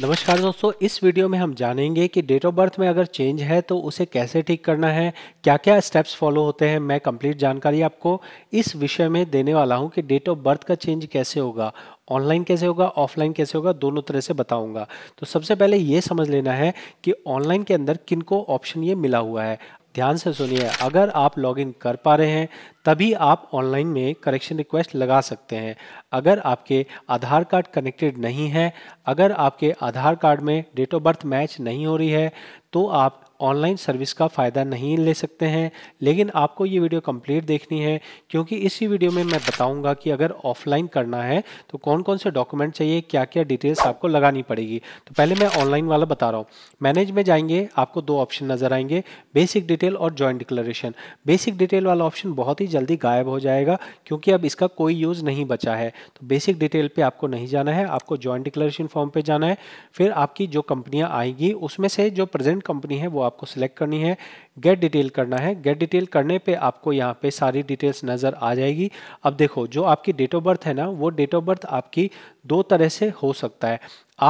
नमस्कार दोस्तों इस वीडियो में हम जानेंगे कि डेट ऑफ बर्थ में अगर चेंज है तो उसे कैसे ठीक करना है क्या क्या स्टेप्स फॉलो होते हैं मैं कंप्लीट जानकारी आपको इस विषय में देने वाला हूं कि डेट ऑफ बर्थ का चेंज कैसे होगा ऑनलाइन कैसे होगा ऑफलाइन कैसे होगा दोनों तरह से बताऊंगा तो सबसे पहले ये समझ लेना है कि ऑनलाइन के अंदर किनको ऑप्शन ये मिला हुआ है ध्यान से सुनिए अगर आप लॉगिन कर पा रहे हैं तभी आप ऑनलाइन में करेक्शन रिक्वेस्ट लगा सकते हैं अगर आपके आधार कार्ड कनेक्टेड नहीं है अगर आपके आधार कार्ड में डेट ऑफ बर्थ मैच नहीं हो रही है तो आप ऑनलाइन सर्विस का फ़ायदा नहीं ले सकते हैं लेकिन आपको ये वीडियो कंप्लीट देखनी है क्योंकि इसी वीडियो में मैं बताऊंगा कि अगर ऑफलाइन करना है तो कौन कौन से डॉक्यूमेंट चाहिए क्या क्या डिटेल्स आपको लगानी पड़ेगी तो पहले मैं ऑनलाइन वाला बता रहा हूँ मैनेज में जाएंगे आपको दो ऑप्शन नज़र आएंगे बेसिक डिटेल और ज्वाइंट डिक्लेरेशन बेसिक डिटेल वाला ऑप्शन बहुत ही जल्दी गायब हो जाएगा क्योंकि अब इसका कोई यूज़ नहीं बचा है तो बेसिक डिटेल पर आपको नहीं जाना है आपको ज्वाइंट डिक्लेरेशन फॉर्म पर जाना है फिर आपकी जो कंपनियां आएगी उसमें से जो प्रेजेंट कंपनी है वो आपको सिलेक्ट करनी है गेट डिटेल करना है गेट डिटेल करने पे आपको यहाँ पे सारी डिटेल्स नज़र आ जाएगी अब देखो जो आपकी डेट ऑफ बर्थ है ना वो डेट ऑफ बर्थ आपकी दो तरह से हो सकता है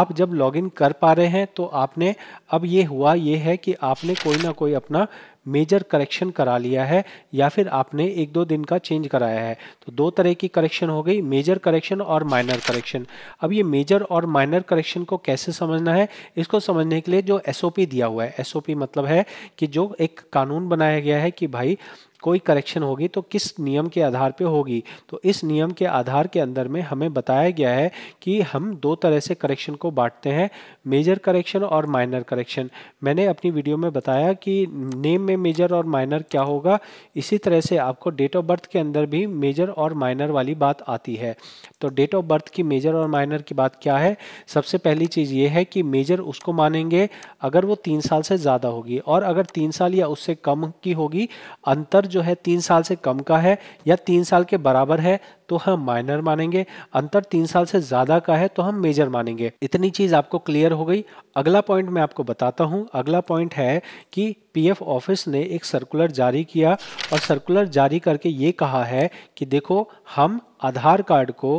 आप जब लॉगिन कर पा रहे हैं तो आपने अब ये हुआ ये है कि आपने कोई ना कोई अपना मेजर करेक्शन करा लिया है या फिर आपने एक दो दिन का चेंज कराया है तो दो तरह की करेक्शन हो गई मेजर करेक्शन और माइनर करेक्शन अब ये मेजर और माइनर करेक्शन को कैसे समझना है इसको समझने के लिए जो एस दिया हुआ है एस मतलब है कि जो एक कानून बनाया गया है कि भाई कोई करेक्शन होगी तो किस नियम के आधार पे होगी तो इस नियम के आधार के अंदर में हमें बताया गया है कि हम दो तरह से करेक्शन को बांटते हैं मेजर करेक्शन और माइनर करेक्शन मैंने अपनी वीडियो में बताया कि नेम में मेजर और माइनर क्या होगा इसी तरह से आपको डेट ऑफ बर्थ के अंदर भी मेजर और माइनर वाली बात आती है तो डेट ऑफ बर्थ की मेजर और माइनर की बात क्या है सबसे पहली चीज़ ये है कि मेजर उसको मानेंगे अगर वो तीन साल से ज़्यादा होगी और अगर तीन साल या उससे कम की होगी अंतर जो है तीन साल से कम का है या तीन साल के बराबर है तो हम माइनर मानेंगे अंतर तीन साल से ज्यादा का है तो हम मेजर मानेंगे इतनी चीज आपको क्लियर हो गई अगला पॉइंट मैं आपको बताता हूं अगला पॉइंट है कि पीएफ ऑफिस ने एक सर्कुलर जारी किया और सर्कुलर जारी करके ये कहा है कि देखो हम आधार कार्ड को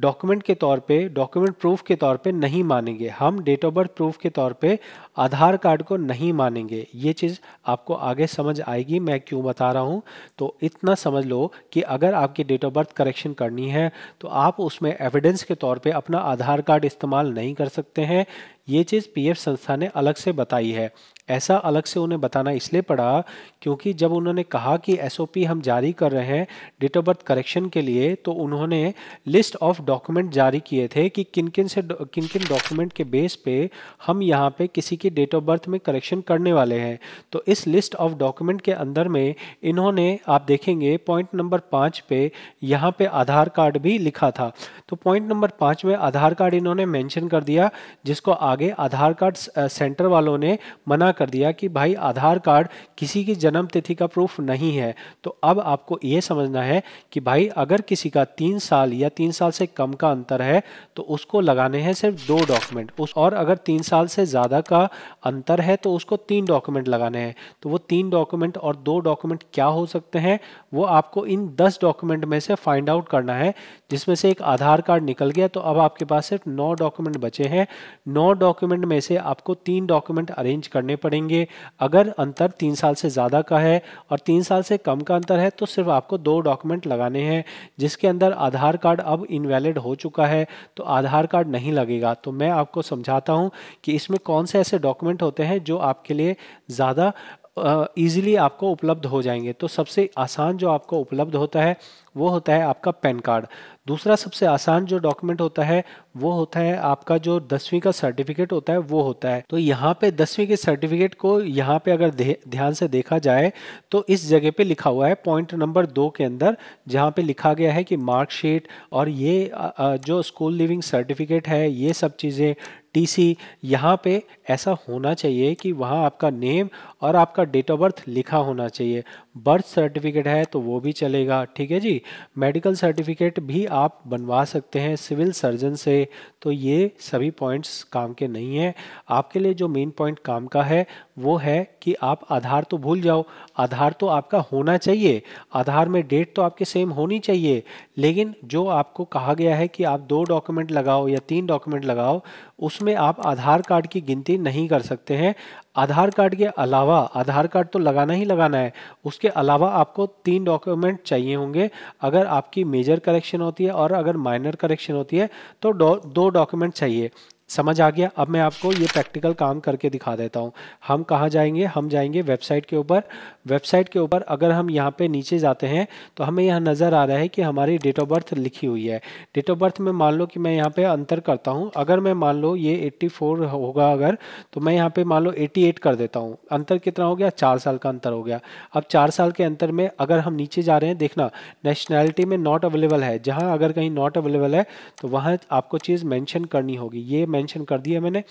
डॉक्यूमेंट के तौर पे डॉक्यूमेंट प्रूफ के तौर पे नहीं मानेंगे हम डेट ऑफ बर्थ प्रूफ के तौर पे आधार कार्ड को नहीं मानेंगे ये चीज़ आपको आगे समझ आएगी मैं क्यों बता रहा हूँ तो इतना समझ लो कि अगर आपकी डेट ऑफ बर्थ करेक्शन करनी है तो आप उसमें एविडेंस के तौर पे अपना आधार कार्ड इस्तेमाल नहीं कर सकते हैं ये चीज़ पी संस्था ने अलग से बताई है ऐसा अलग से उन्हें बताना इसलिए पड़ा क्योंकि जब उन्होंने कहा कि एस हम जारी कर रहे हैं डेट ऑफ बर्थ करेक्शन के लिए तो उन्होंने लिस्ट ऑफ डॉक्यूमेंट जारी किए थे कि किन किन से किन किन डॉक्यूमेंट के बेस पे हम यहाँ पे किसी की डेट ऑफ बर्थ में करेक्शन करने वाले हैं तो इस लिस्ट ऑफ डॉक्यूमेंट के अंदर में इन्होंने आप देखेंगे पॉइंट नंबर पाँच पे यहाँ पे आधार कार्ड भी लिखा था तो पॉइंट नंबर पाँच में आधार कार्ड इन्होंने मैंशन कर दिया जिसको आगे आधार कार्ड सेंटर वालों ने मना कर दिया कि भाई आधार कार्ड किसी की जन्म तिथि का प्रूफ नहीं है तो अब आपको ये समझना है कि भाई अगर किसी का तीन साल या तीन साल से कम का अंतर है तो उसको लगाने हैं सिर्फ दो डॉक्यूमेंट उस और अगर तीन साल से ज़्यादा का अंतर है तो उसको तीन डॉक्यूमेंट लगाने हैं तो वो तीन डॉक्यूमेंट और दो डॉक्यूमेंट क्या हो सकते हैं वो आपको इन दस डॉक्यूमेंट में से फाइंड आउट करना है जिसमें से एक आधार कार्ड निकल गया तो अब आपके पास सिर्फ नौ डॉक्यूमेंट बचे हैं नौ डॉक्यूमेंट में से आपको तीन डॉक्यूमेंट अरेंज करने पड़ेंगे अगर अंतर तीन साल से ज़्यादा का है और तीन साल से कम का अंतर है तो सिर्फ आपको दो डॉक्यूमेंट लगाने हैं जिसके अंदर आधार कार्ड अब इनवैलिड हो चुका है तो आधार कार्ड नहीं लगेगा तो मैं आपको समझाता हूँ कि इसमें कौन से ऐसे डॉक्यूमेंट होते हैं जो आपके लिए ज़्यादा ईजिली आपको उपलब्ध हो जाएंगे तो सबसे आसान जो आपको उपलब्ध होता है वो होता है आपका पैन कार्ड दूसरा सबसे आसान जो डॉक्यूमेंट होता है वो होता है आपका जो दसवीं का सर्टिफिकेट होता है वो होता है तो यहाँ पे दसवीं के सर्टिफिकेट को यहाँ पे अगर ध्यान से देखा जाए तो इस जगह पे लिखा हुआ है पॉइंट नंबर दो के अंदर जहाँ पे लिखा गया है कि मार्कशीट और ये जो स्कूल लिविंग सर्टिफिकेट है ये सब चीज़ें टीसी यहाँ पे ऐसा होना चाहिए कि वहाँ आपका नेम और आपका डेट ऑफ बर्थ लिखा होना चाहिए बर्थ सर्टिफिकेट है तो वो भी चलेगा ठीक है जी मेडिकल सर्टिफिकेट भी आप बनवा सकते हैं सिविल सर्जन से तो ये सभी पॉइंट्स काम के नहीं हैं आपके लिए जो मेन पॉइंट काम का है वो है कि आप आधार तो भूल जाओ आधार तो आपका होना चाहिए आधार में डेट तो आपके सेम होनी चाहिए लेकिन जो आपको कहा गया है कि आप दो डॉक्यूमेंट लगाओ या तीन डॉक्यूमेंट लगाओ उसमें आप आधार कार्ड की गिनती नहीं कर सकते हैं आधार कार्ड के अलावा आधार कार्ड तो लगाना ही लगाना है उसके अलावा आपको तीन डॉक्यूमेंट चाहिए होंगे अगर आपकी मेजर करेक्शन होती है और अगर माइनर करेक्शन होती है तो दो डॉक्यूमेंट चाहिए समझ आ गया अब मैं आपको ये प्रैक्टिकल काम करके दिखा देता हूँ हम कहाँ जाएंगे हम जाएंगे वेबसाइट के ऊपर वेबसाइट के ऊपर अगर हम यहाँ पे नीचे जाते हैं तो हमें यहाँ नज़र आ रहा है कि हमारी डेट ऑफ बर्थ लिखी हुई है डेट ऑफ बर्थ में मान लो कि मैं यहाँ पे अंतर करता हूँ अगर मैं मान लो ये 84 होगा अगर तो मैं यहाँ पर मान लो एट्टी कर देता हूँ अंतर कितना हो गया चार साल का अंतर हो गया अब चार साल के अंतर में अगर हम नीचे जा रहे हैं देखना नेशनैलिटी में नॉट अवेलेबल है जहाँ अगर कहीं नॉट अवेलेबल है तो वहाँ आपको चीज़ मैंशन करनी होगी ये मेंशन कर दिया मैंने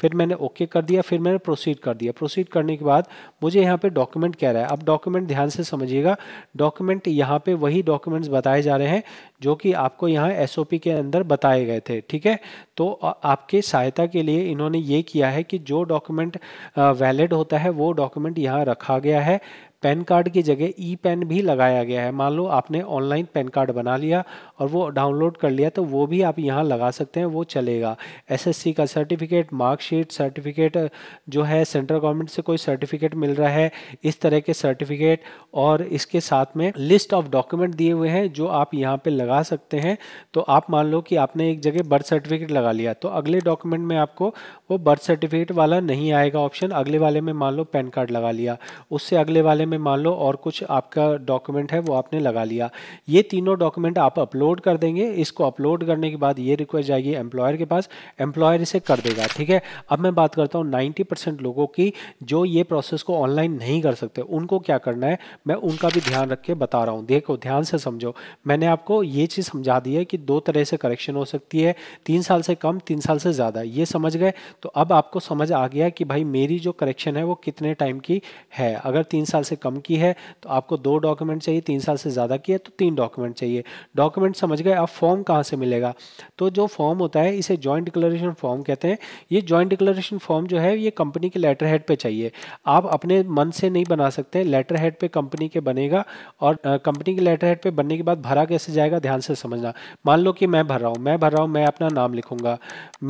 फिर मैंने ओके कर दिया फिर मैंने प्रोसीड कर दिया प्रोसीड करने के बाद मुझे यहाँ पे डॉक्यूमेंट कह रहा है अब डॉक्यूमेंट ध्यान से समझिएगा डॉक्यूमेंट यहाँ पे वही डॉक्यूमेंट्स बताए जा रहे हैं जो कि आपको यहाँ एस के अंदर बताए गए थे ठीक है तो आपके सहायता के लिए इन्होंने ये किया है कि जो डॉक्यूमेंट वैलिड होता है वो डॉक्यूमेंट यहाँ रखा गया है पैन कार्ड की जगह ई पैन भी लगाया गया है मान लो आपने ऑनलाइन पैन कार्ड बना लिया और वो डाउनलोड कर लिया तो वो भी आप यहाँ लगा सकते हैं वो चलेगा एसएससी का सर्टिफिकेट मार्कशीट सर्टिफिकेट जो है सेंट्रल गवर्नमेंट से कोई सर्टिफिकेट मिल रहा है इस तरह के सर्टिफिकेट और इसके साथ में लिस्ट ऑफ डॉक्यूमेंट दिए हुए हैं जो आप यहाँ पर लगा सकते हैं तो आप मान लो कि आपने एक जगह बर्थ सर्टिफिकेट लगा लिया तो अगले डॉक्यूमेंट में आपको वो बर्थ सर्टिफिकेट वाला नहीं आएगा ऑप्शन अगले वाले में मान लो पैन कार्ड लगा लिया उससे अगले वाले में में मान लो और कुछ आपका डॉक्यूमेंट है वो आपने लगा लिया ये तीनों डॉक्यूमेंट आप अपलोड कर देंगे इसको अपलोड करने के बाद ये रिक्वेस्ट जाएगी एम्प्लॉयर के पास एम्प्लॉयर इसे कर देगा ठीक है अब मैं बात करता हूँ नाइन्टी लोगों की जो ये प्रोसेस को ऑनलाइन नहीं कर सकते उनको क्या करना है मैं उनका भी ध्यान रख के बता रहा हूँ देखो ध्यान से समझो मैंने आपको ये चीज़ समझा दी है कि दो तरह से करेक्शन हो सकती है तीन साल से कम तीन साल से ज़्यादा ये समझ गए तो अब आपको समझ आ गया कि भाई मेरी जो करेक्शन है वो कितने टाइम की है अगर तीन साल से से कम की है तो आपको दो डॉक्यूमेंट चाहिए तीन साल से ज़्यादा की है तो तीन डॉक्यूमेंट चाहिए डॉक्यूमेंट समझ गए अब फॉर्म कहाँ से मिलेगा तो जो फॉर्म होता है इसे जॉइंट डिक्लेरेशन फॉर्म कहते हैं ये जॉइंट डिक्लेरेशन फॉर्म जो है ये कंपनी के लेटर हेड पर चाहिए आप अपने मन से नहीं बना सकते लेटर हेड पर कंपनी के बनेगा और कंपनी के लेटर हेड पर बनने के बाद भरा कैसे जाएगा ध्यान से समझना मान लो कि मैं भर रहा हूँ मैं भर रहा हूँ मैं अपना नाम लिखूंगा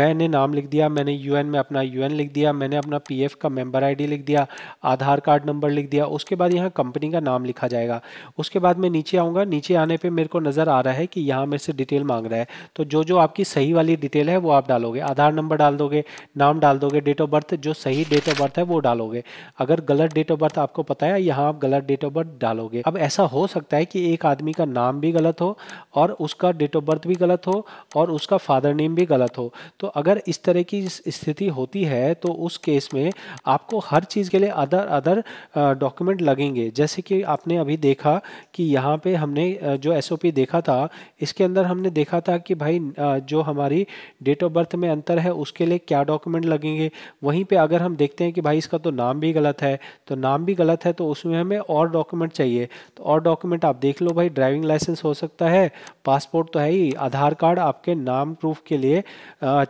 मैंने नाम लिख दिया मैंने यू में अपना यू लिख दिया मैंने अपना पी का मेंबर आईडी लिख दिया आधार कार्ड नंबर लिख दिया उसके उसके बाद यहाँ कंपनी का नाम लिखा जाएगा उसके बाद मैं नीचे आऊँगा नीचे आने पर मेरे को नज़र आ रहा है कि यहाँ मेरे से डिटेल मांग रहा है तो जो जो आपकी सही वाली डिटेल है वो आप डालोगे आधार नंबर डाल दोगे नाम डाल दोगे डेट ऑफ बर्थ जो सही डेट ऑफ बर्थ है वो डालोगे अगर गलत डेट ऑफ बर्थ आपको पता है यहाँ आप गलत डेट ऑफ बर्थ डालोगे अब ऐसा हो सकता है कि एक आदमी का नाम भी गलत हो और उसका डेट ऑफ बर्थ भी गलत हो और उसका फादर नेम भी गलत हो तो अगर इस तरह की स्थिति होती है तो उस केस में आपको हर चीज़ के लिए अदर अदर डॉक्यूमेंट लगेंगे जैसे कि आपने अभी देखा कि यहाँ पे हमने जो एस देखा था इसके अंदर हमने देखा था कि भाई जो हमारी डेट ऑफ बर्थ में अंतर है उसके लिए क्या डॉक्यूमेंट लगेंगे वहीं पर अगर हम देखते हैं कि भाई इसका तो नाम भी गलत है तो नाम भी गलत है तो उसमें हमें और डॉक्यूमेंट चाहिए तो और डॉक्यूमेंट आप देख लो भाई ड्राइविंग लाइसेंस हो सकता है पासपोर्ट तो है ही आधार कार्ड आपके नाम प्रूफ के लिए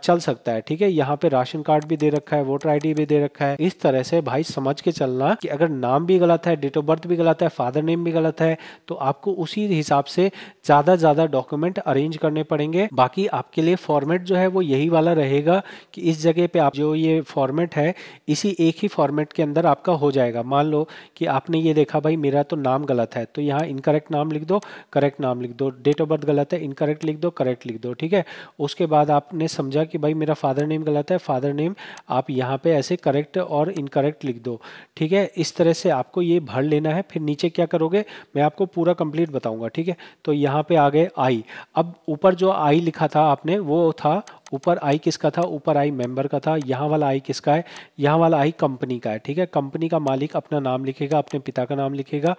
चल सकता है ठीक है यहाँ पे राशन कार्ड भी दे रखा है वोटर आई भी दे रखा है इस तरह से भाई समझ के चलना कि अगर नाम भी गलत गलत है डेट ऑफ बर्थ भी गलत है फादर नेम भी गलत है तो आपको उसी हिसाब से ज़्यादा ज़्यादा डॉक्यूमेंट अरेंज करने पड़ेंगे बाकी आपके लिए फॉर्मेट जो है वो यही वाला रहेगा कि इस जगह पे आप जो ये फॉर्मेट है इसी एक ही फॉर्मेट के अंदर आपका हो जाएगा मान लो कि आपने ये देखा भाई मेरा तो नाम गलत है तो यहाँ इनकरेक्ट नाम लिख दो करेक्ट नाम लिख दो डेट ऑफ बर्थ गलत है इनकरेक्ट लिख दो करेक्ट लिख दो ठीक है उसके बाद आपने समझा कि भाई मेरा फादर नेम गलत है फादर नेम आप यहाँ पे ऐसे करेक्ट और इनकरेक्ट लिख दो ठीक है इस तरह से आपको ये ये भर लेना है फिर नीचे क्या करोगे मैं आपको पूरा कंप्लीट बताऊंगा ठीक है तो यहाँ पे आ गए आई अब ऊपर जो आई लिखा था आपने वो था ऊपर आई किसका था ऊपर आई मेंबर का था यहाँ वाला आई किसका है यहाँ वाला आई कंपनी का है ठीक है कंपनी का मालिक अपना नाम लिखेगा अपने पिता का नाम लिखेगा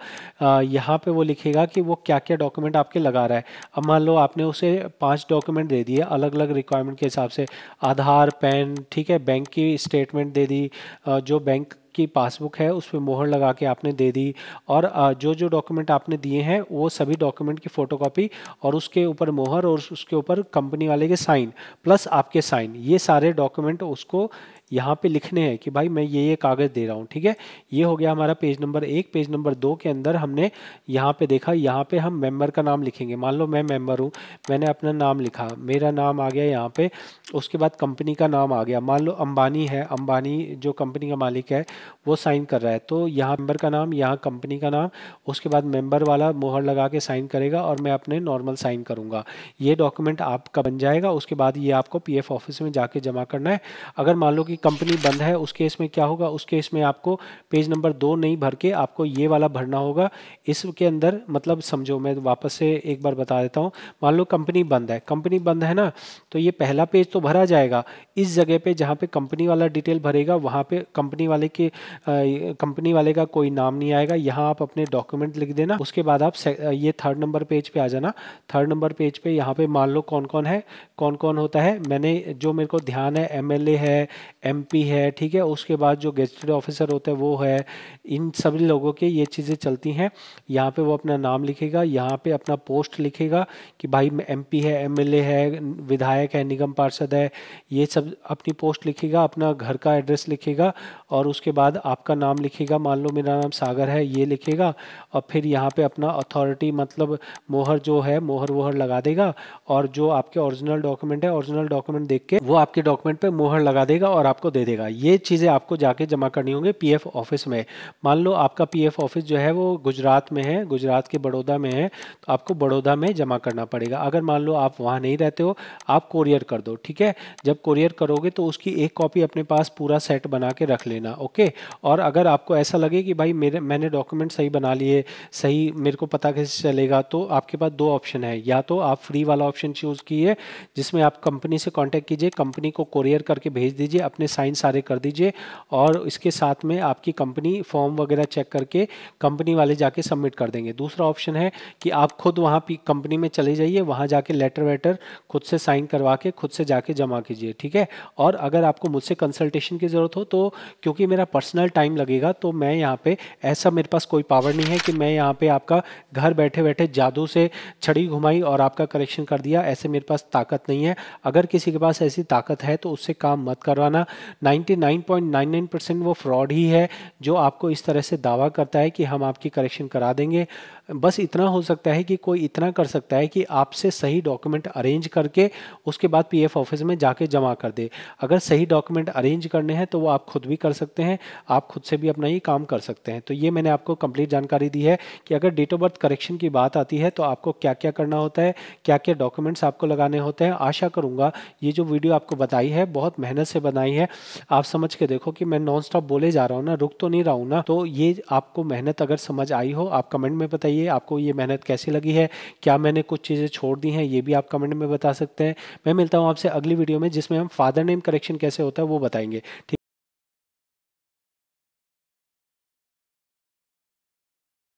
यहाँ पे वो लिखेगा कि वो क्या क्या डॉक्यूमेंट आपके लगा रहा है अब मान लो आपने उसे पांच डॉक्यूमेंट दे दिए अलग अलग रिक्वायरमेंट के हिसाब से आधार पैन ठीक है बैंक की स्टेटमेंट दे दी जो बैंक की पासबुक है उस पर मोहर लगा के आपने दे दी और जो जो डॉक्यूमेंट आपने दिए हैं वो सभी डॉक्यूमेंट की फोटोकॉपी और उसके ऊपर मोहर और उसके ऊपर कंपनी वाले के साइन प्लस आपके साइन ये सारे डॉक्यूमेंट उसको यहाँ पे लिखने हैं कि भाई मैं ये ये कागज़ दे रहा हूँ ठीक है ये हो गया हमारा पेज नंबर एक पेज नंबर दो के अंदर हमने यहाँ पे देखा यहाँ पे हम मेंबर का नाम लिखेंगे मान लो मैं मेंबर हूँ मैंने अपना नाम लिखा मेरा नाम आ गया यहाँ पे उसके बाद कंपनी का नाम आ गया मान लो अंबानी है अंबानी जो कंपनी का मालिक है वो साइन कर रहा है तो यहाँ मेम्बर का नाम यहाँ कंपनी का नाम उसके बाद मेम्बर वाला मोहर लगा के साइन करेगा और मैं अपने नॉर्मल साइन करूँगा ये डॉक्यूमेंट आपका बन जाएगा उसके बाद ये आपको पी ऑफिस में जाके जमा करना है अगर मान लो कि कि कंपनी बंद है उस केस में क्या होगा उस केस में आपको पेज नंबर दो नहीं भर के आपको ये वाला भरना होगा इसके अंदर मतलब समझो मैं वापस से एक बार बता देता हूँ मान लो कंपनी बंद है कंपनी बंद है ना तो ये पहला पेज तो भरा जाएगा इस जगह पे जहाँ पे कंपनी वाला डिटेल भरेगा वहाँ पे कंपनी वाले के कंपनी वाले का कोई नाम नहीं आएगा यहाँ आप अपने डॉक्यूमेंट लिख देना उसके बाद आप ये थर्ड नंबर पेज पर आ जाना थर्ड नंबर पेज पर यहाँ पर मान लो कौन कौन है कौन कौन होता है मैंने जो मेरे को ध्यान है एम है एमपी है ठीक है उसके बाद जो गेस्टेड ऑफिसर होता है वो है इन सभी लोगों के ये चीज़ें चलती हैं यहाँ पे वो अपना नाम लिखेगा यहाँ पे अपना पोस्ट लिखेगा कि भाई एमपी है एमएलए है विधायक है निगम पार्षद है ये सब अपनी पोस्ट लिखेगा अपना घर का एड्रेस लिखेगा और उसके बाद आपका नाम लिखेगा मान लो मेरा नाम सागर है ये लिखेगा और फिर यहाँ पर अपना अथॉरिटी मतलब मोहर जो है मोहर वोहर लगा देगा और जो आपके ओरिजिनल डॉक्यूमेंट है ओरिजिनल डॉक्यूमेंट देख के वो आपके डॉक्यूमेंट पर मोहर लगा देगा और आप आपको दे देगा ये चीज़ें आपको जाके जमा करनी होंगी पीएफ ऑफिस में मान लो आपका पीएफ ऑफिस जो है वो गुजरात में है गुजरात के बड़ौदा में है तो आपको बड़ौदा में जमा करना पड़ेगा अगर मान लो आप वहाँ नहीं रहते हो आप कोरियर कर दो ठीक है जब कोरियर करोगे तो उसकी एक कॉपी अपने पास पूरा सेट बना के रख लेना ओके और अगर आपको ऐसा लगे कि भाई मेरे मैंने डॉक्यूमेंट सही बना लिए सही मेरे को पता कैसे चलेगा तो आपके पास दो ऑप्शन है या तो आप फ्री वाला ऑप्शन चूज़ किए जिसमें आप कंपनी से कॉन्टैक्ट कीजिए कंपनी को कोरियर करके भेज दीजिए अपने अपने साइन सारे कर दीजिए और इसके साथ में आपकी कंपनी फॉर्म वगैरह चेक करके कंपनी वाले जाके सबमिट कर देंगे दूसरा ऑप्शन है कि आप खुद वहाँ कंपनी में चले जाइए वहाँ जाके लेटर वेटर खुद से साइन करवा के खुद से जाके जमा कीजिए ठीक है और अगर आपको मुझसे कंसल्टेशन की ज़रूरत हो तो क्योंकि मेरा पर्सनल टाइम लगेगा तो मैं यहाँ पे ऐसा मेरे पास कोई पावर नहीं है कि मैं यहाँ पर आपका घर बैठे बैठे जादू से छड़ी घुमाई और आपका करेक्शन कर दिया ऐसे मेरे पास ताकत नहीं है अगर किसी के पास ऐसी ताकत है तो उससे काम मत करवाना 99.99 परसेंट वो फ्रॉड ही है जो आपको इस तरह से दावा करता है कि हम आपकी करेक्शन करा देंगे बस इतना हो सकता है कि कोई इतना कर सकता है कि आपसे सही डॉक्यूमेंट अरेंज करके उसके बाद पीएफ ऑफिस में जाके जमा कर दे अगर सही डॉक्यूमेंट अरेंज करने हैं तो वो आप खुद भी कर सकते हैं आप खुद से भी अपना ही काम कर सकते हैं तो ये मैंने आपको कंप्लीट जानकारी दी है कि अगर डेट ऑफ बर्थ करेक्शन की बात आती है तो आपको क्या क्या करना होता है क्या क्या डॉक्यूमेंट्स आपको लगाने होते हैं आशा करूँगा ये जो वीडियो आपको बताई है बहुत मेहनत से बनाई है आप समझ के देखो कि मैं नॉन स्टॉप बोले जा रहा हूँ ना रुक तो नहीं रहा हूँ ना तो ये आपको मेहनत अगर समझ आई हो आप कमेंट में बताइए बताइए आपको ये मेहनत कैसी लगी है क्या मैंने कुछ चीज़ें छोड़ दी हैं ये भी आप कमेंट में बता सकते हैं मैं मिलता हूँ आपसे अगली वीडियो में जिसमें हम फादर नेम करेक्शन कैसे होता है वो बताएंगे ठीक